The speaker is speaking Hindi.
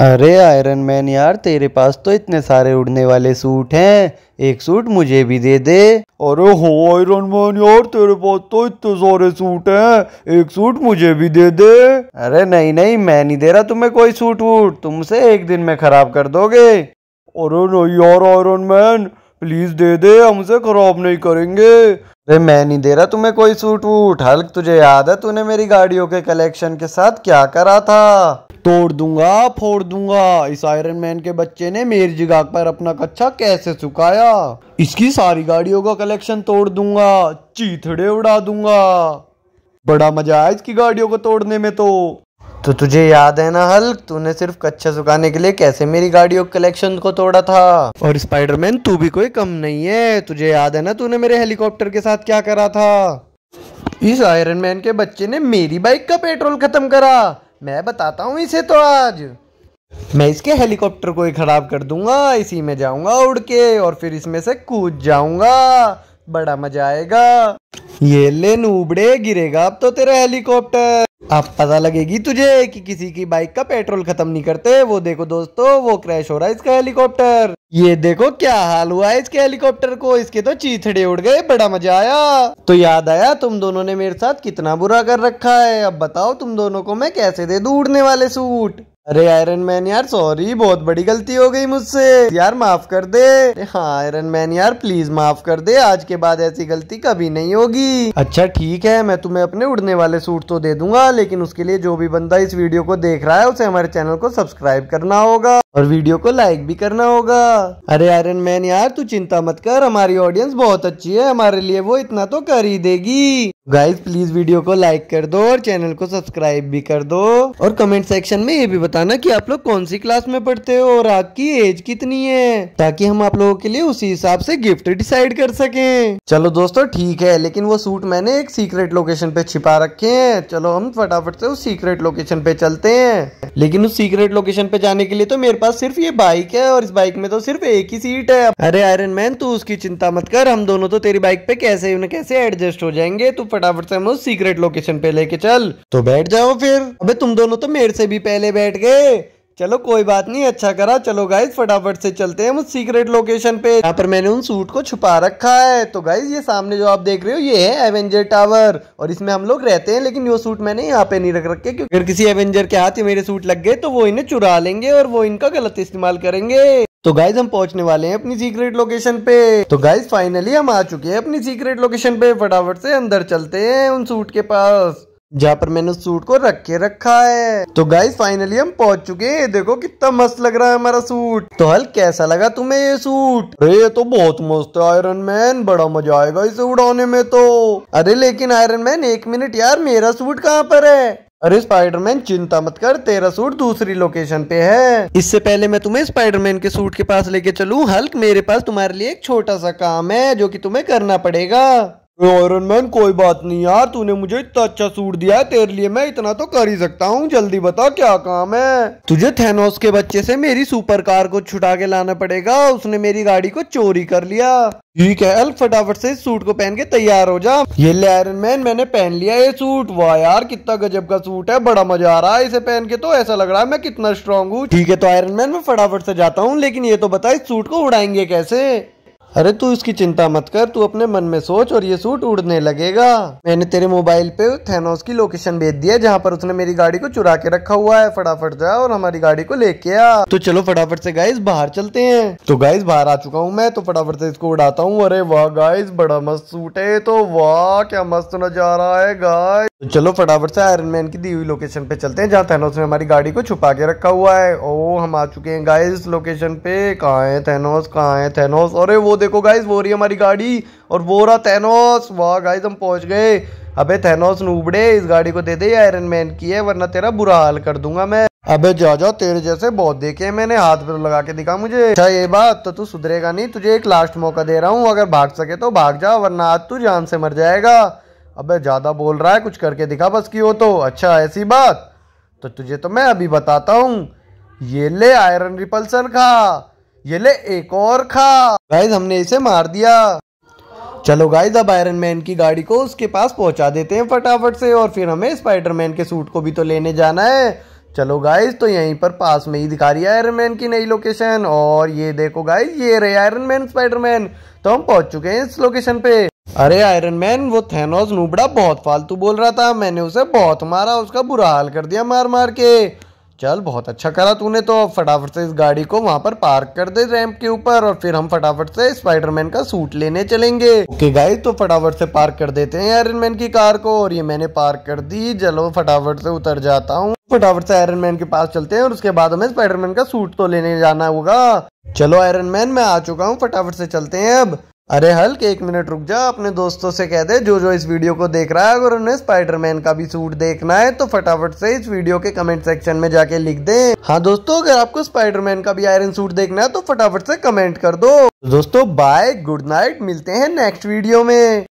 अरे आयरन मैन यार तेरे पास तो इतने सारे उड़ने वाले सूट हैं एक सूट मुझे भी दे दे अरे हो आयरन मैन यार तेरे पास तो इतने सारे सूट हैं एक सूट मुझे भी दे दे अरे नहीं नहीं मैं नहीं दे रहा तुम्हें कोई सूट वूट तुम उसे एक दिन में खराब कर दोगे अरे नहीं यार आयरन मैन प्लीज दे दे हमसे खराब नहीं करेंगे अरे मैं नहीं दे रहा तुम्हें कोई सूट वूट हल्क तुझे याद है तूने मेरी गाड़ियों के कलेक्शन के साथ क्या करा था तोड़ दूंगा फोड़ दूंगा इस आयरन मैन के बच्चे ने मेरी जगह पर अपना कच्चा कैसे सुखाया इसकी सारी गाड़ियों का कलेक्शन तोड़ दूंगा चीथड़े उड़ा दूंगा बड़ा मजा आया इसकी गाड़ियों को तोड़ने में तो तो तुझे याद है ना हल्क तूने सिर्फ कच्चा सुखाने के लिए कैसे मेरी गाड़ियों कलेक्शन को तोड़ा था और स्पाइडरमैन तू भी कोई कम नहीं है तुझे याद है ना तूने मेरे हेलीकॉप्टर के साथ क्या करा था इस आयरन मैन के बच्चे ने मेरी बाइक का पेट्रोल खत्म करा मैं बताता हूँ इसे तो आज मैं इसके हेलीकॉप्टर को ही खराब कर दूंगा इसी में जाऊंगा उड़ के और फिर इसमें से कूद जाऊंगा बड़ा मजा आएगा ये ले नूबड़े गिरेगा अब तो तेरा हेलीकॉप्टर अब पता लगेगी तुझे कि किसी की बाइक का पेट्रोल खत्म नहीं करते वो देखो दोस्तों वो क्रैश हो रहा है इसका हेलीकॉप्टर ये देखो क्या हाल हुआ है इसके हेलीकॉप्टर को इसके तो चीथड़े उड़ गए बड़ा मजा आया तो याद आया तुम दोनों ने मेरे साथ कितना बुरा कर रखा है अब बताओ तुम दोनों को मैं कैसे दे दू उड़ने वाले सूट अरे आयरन मैन यार सॉरी बहुत बड़ी गलती हो गई मुझसे यार माफ कर दे हाँ आयरन मैन यार प्लीज माफ कर दे आज के बाद ऐसी गलती कभी नहीं होगी अच्छा ठीक है मैं तुम्हें अपने उड़ने वाले सूट तो दे दूंगा लेकिन उसके लिए जो भी बंदा इस वीडियो को देख रहा है उसे हमारे चैनल को सब्सक्राइब करना होगा और वीडियो को लाइक भी करना होगा अरे आयरन मैन यार तू चिंता मत कर हमारी ऑडियंस बहुत अच्छी है हमारे लिए वो इतना तो कर ही देगी गाइज प्लीज वीडियो को लाइक कर दो और चैनल को सब्सक्राइब भी कर दो और कमेंट सेक्शन में ये भी बताना कि आप लोग कौन सी क्लास में पढ़ते हो और आपकी एज कितनी है ताकि हम आप लोगों के लिए उसी हिसाब से गिफ्ट डिसाइड कर सके चलो दोस्तों ठीक है लेकिन वो सूट मैंने एक सीक्रेट लोकेशन पे छिपा रखे हैं चलो हम फटाफट से उस सीक्रेट लोकेशन पे चलते हैं लेकिन उस सीक्रेट लोकेशन पे जाने के लिए तो मेरे पास सिर्फ ये बाइक है और इस बाइक में तो सिर्फ एक ही सीट है अरे आयरन मैन तू उसकी चिंता मत कर हम दोनों तो तेरी बाइक पे कैसे न कैसे एडजस्ट हो जाएंगे तू फटाफट से हम उस सीक्रेट लोकेशन पे लेके चल तो बैठ जाओ फिर अबे तुम दोनों तो मेरे से भी पहले बैठ गए चलो कोई बात नहीं अच्छा करा चलो गाइज फटाफट से चलते हैं उस सीक्रेट लोकेशन पे यहाँ पर मैंने उन सूट को छुपा रखा है तो गाइज ये सामने जो आप देख रहे हो ये है एवेंजर टावर और इसमें हम लोग रहते हैं लेकिन वो सूट मैंने यहाँ पे नहीं रख रखे क्योंकि अगर किसी एवेंजर के हाथ में मेरे सूट लग गए तो वो इन्हें चुरा लेंगे और वो इनका गलत इस्तेमाल करेंगे तो गाइज हम पहुंचने वाले हैं अपनी सीक्रेट लोकेशन पे तो गाइज फाइनली हम आ चुके हैं अपनी सीक्रेट लोकेशन पे फटाफट से अंदर चलते हैं उन सूट के पास जहाँ पर मैंने सूट को रख के रखा है तो गाइस फाइनली हम पहुंच चुके हैं देखो कितना मस्त लग रहा है हमारा सूट तो हल कैसा लगा तुम्हें ये सूट अरे ये तो बहुत मस्त है आयरन मैन बड़ा मजा आएगा इसे उड़ाने में तो अरे लेकिन आयरन मैन एक मिनट यार मेरा सूट कहाँ पर है अरे स्पाइडरमैन चिंता मत कर तेरा सूट दूसरी लोकेशन पे है इससे पहले मैं तुम्हें स्पाइडरमैन के सूट के पास लेके चलूं हल्क मेरे पास तुम्हारे लिए एक छोटा सा काम है जो कि तुम्हें करना पड़ेगा आयरन मैन कोई बात नहीं यार तूने मुझे इतना अच्छा सूट दिया है तेरे लिए मैं इतना तो कर ही सकता हूँ जल्दी बता क्या काम है तुझे थेनोस के बच्चे से मेरी सुपर कार को छुटा के लाना पड़ेगा उसने मेरी गाड़ी को चोरी कर लिया ठीक है अल फटाफट से इस सूट को पहन के तैयार हो जा ये ले आयरन मैन मैंने पहन लिया ये सूट वाह यार कितना गजब का सूट है बड़ा मजा आ रहा है इसे पहन के तो ऐसा लग रहा है मैं कितना स्ट्रांग हूँ ठीक है तो आयरन मैन मैं फटाफट से जाता हूँ लेकिन ये तो बता इस सूट को उड़ाएंगे कैसे अरे तू इसकी चिंता मत कर तू अपने मन में सोच और ये सूट उड़ने लगेगा मैंने तेरे मोबाइल पे थेनोस की लोकेशन भेज दिया जहाँ पर उसने मेरी गाड़ी को चुरा के रखा हुआ है फटाफट जा और हमारी गाड़ी को लेके आ तो चलो फटाफट से गाइस बाहर चलते हैं तो गाइस बाहर आ चुका हूँ मैं तो फटाफट से इसको उड़ाता हूँ अरे वाह गाइस बड़ा मस्त सूट है तो वाह क्या मस्त नजारा है गाय तो चलो फटाफट से आयरन मैन की दी हुई लोकेशन पे चलते हैं जहाँ थैनोस ने हमारी गाड़ी को छुपा के रखा हुआ है ओ हम आ चुके हैं गाइस लोकेशन पे कहाँ है थैनोस कहाँ है थैनोस अरे वो देखो गाइस वो रही हमारी गाड़ी और वो रहा थैनोस वाह गाइस हम पहुँच गए अबे थैनोस नूबड़े इस गाड़ी को दे दे आयरन मैन की है वरना तेरा बुरा हाल कर दूंगा मैं अबे जा जाओ तेरे जैसे बहुत देखे मैंने हाथ पे लगा के दिखा मुझे अच्छा ये बात तो तू सुधरेगा नहीं तुझे एक लास्ट मौका दे रहा हूँ अगर भाग सके तो भाग जा वरना आज तू जान से मर जाएगा अबे ज़्यादा बोल रहा है कुछ करके दिखा बस की हो तो अच्छा ऐसी बात तो तुझे तो मैं अभी बताता हूँ ये ले आयरन रिपल्सर खा ये ले एक और खा गाइज हमने इसे मार दिया चलो गाइज अब आयरन मैन की गाड़ी को उसके पास पहुंचा देते हैं फटाफट से और फिर हमें स्पाइडरमैन के सूट को भी तो लेने जाना है चलो गाइज तो यहीं पर पास में ही दिखा रही है आयरन मैन की नई लोकेशन और ये देखो गाइज ये रहे आयरन मैन स्पाइडरमैन तो हम पहुंच चुके हैं इस लोकेशन पे अरे आयरन मैन वो थे नूबड़ा बहुत फालतू बोल रहा था मैंने उसे बहुत मारा उसका बुरा हाल कर दिया मार मार के चल बहुत अच्छा करा तूने तो फटाफट से इस गाड़ी को वहां पर पार्क कर दे रैंप के ऊपर और फिर हम फटाफट से स्पाइडरमैन का सूट लेने चलेंगे ओके गाइस तो फटाफट से पार्क कर देते हैं आयरन मैन की कार को और ये मैंने पार्क कर दी चलो फटाफट से उतर जाता हूँ फटाफट से आयरन मैन के पास चलते हैं और उसके बाद हमें स्पाइडरमैन का सूट तो लेने जाना होगा चलो आयरन मैन मैं आ चुका हूँ फटाफट से चलते हैं अब अरे हल्क एक मिनट रुक जा अपने दोस्तों से कह दे जो जो इस वीडियो को देख रहा है अगर उन्हें स्पाइडरमैन का भी सूट देखना है तो फटाफट से इस वीडियो के कमेंट सेक्शन में जाके लिख दे हाँ दोस्तों अगर आपको स्पाइडरमैन का भी आयरन सूट देखना है तो फटाफट से कमेंट कर दो दोस्तों बाय गुड नाइट मिलते हैं नेक्स्ट वीडियो में